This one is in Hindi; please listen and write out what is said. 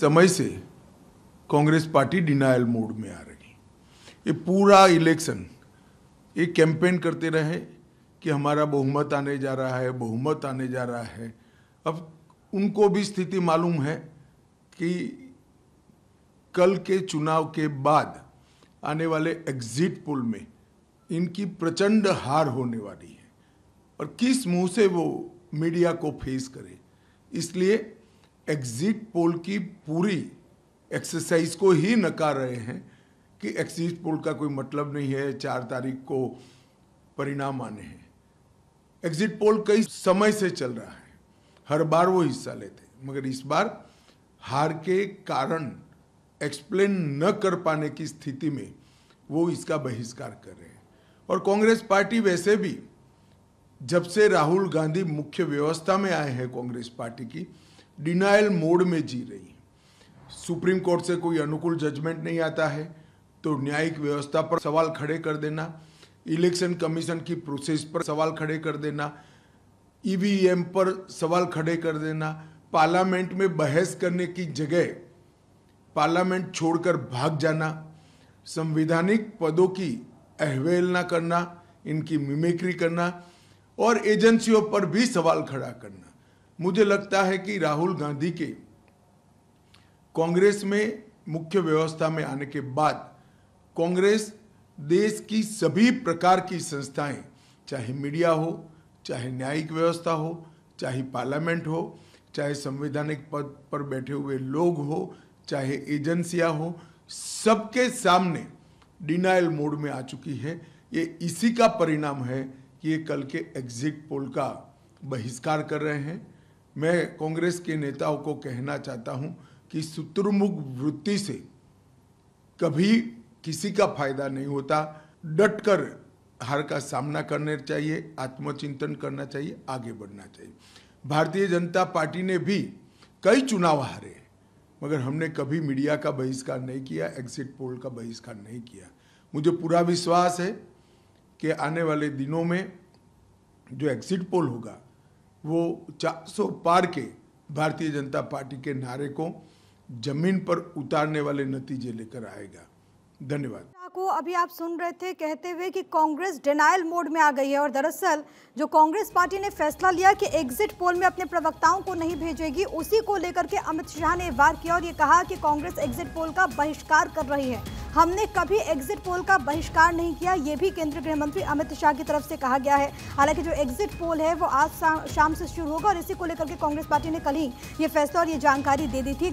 समय से कांग्रेस पार्टी डिनायल मोड में आ रही ये पूरा इलेक्शन ये कैंपेन करते रहे कि हमारा बहुमत आने जा रहा है बहुमत आने जा रहा है अब उनको भी स्थिति मालूम है कि कल के चुनाव के बाद आने वाले एग्जिट पोल में इनकी प्रचंड हार होने वाली है और किस मुंह से वो मीडिया को फेस करे इसलिए एग्जिट पोल की पूरी एक्सरसाइज को ही नकार रहे हैं कि एग्जिट पोल का कोई मतलब नहीं है चार तारीख को परिणाम आने हैं एग्जिट पोल कई समय से चल रहा है हर बार वो हिस्सा लेते मगर इस बार हार के कारण एक्सप्लेन न कर पाने की स्थिति में वो इसका बहिष्कार कर रहे हैं और कांग्रेस पार्टी वैसे भी जब से राहुल गांधी मुख्य व्यवस्था में आए हैं कांग्रेस पार्टी की डिनाइल मोड में जी रही सुप्रीम कोर्ट से कोई अनुकूल जजमेंट नहीं आता है तो न्यायिक व्यवस्था पर सवाल खड़े कर देना इलेक्शन कमीशन की प्रोसेस पर सवाल खड़े कर देना ईवीएम पर सवाल खड़े कर देना पार्लियामेंट में बहस करने की जगह पार्लियामेंट छोड़कर भाग जाना संवैधानिक पदों की अहवेलना करना इनकी मिमिक्री करना और एजेंसियों पर भी सवाल खड़ा करना मुझे लगता है कि राहुल गांधी के कांग्रेस में मुख्य व्यवस्था में आने के बाद कांग्रेस देश की सभी प्रकार की संस्थाएं चाहे मीडिया हो चाहे न्यायिक व्यवस्था हो चाहे पार्लियामेंट हो चाहे संवैधानिक पद पर बैठे हुए लोग हो चाहे एजेंसियां हो सबके सामने डिनाइल मोड में आ चुकी है ये इसी का परिणाम है कि ये कल के एग्जिट पोल का बहिष्कार कर रहे हैं मैं कांग्रेस के नेताओं को कहना चाहता हूं कि शत्रुमुख वृत्ति से कभी किसी का फायदा नहीं होता डट कर हार का सामना करना चाहिए आत्मचिंतन करना चाहिए आगे बढ़ना चाहिए भारतीय जनता पार्टी ने भी कई चुनाव हारे मगर हमने कभी मीडिया का बहिष्कार नहीं किया एग्जिट पोल का बहिष्कार नहीं किया मुझे पूरा विश्वास है कि आने वाले दिनों में जो एग्जिट पोल होगा वो 400 पार के भारतीय जनता पार्टी के नारे को जमीन पर उतारने वाले नतीजे लेकर आएगा धन्यवाद को अभी आप सुन रहे थे कहते हुए कि कांग्रेस डिनाइल मोड में आ गई है और दरअसल जो कांग्रेस पार्टी ने फैसला लिया कि एग्जिट पोल में अपने प्रवक्ताओं को नहीं भेजेगी उसी को लेकर के अमित शाह ने वार किया और ये कहा कि कांग्रेस एग्जिट पोल का बहिष्कार कर रही है हमने कभी एग्जिट पोल का बहिष्कार नहीं किया ये भी केंद्रीय गृह मंत्री अमित शाह की तरफ से कहा गया है हालांकि जो एग्जिट पोल है वो आज शाम से शुरू होगा और इसी को लेकर के कांग्रेस पार्टी ने कल ही ये फैसला और ये जानकारी दे दी थी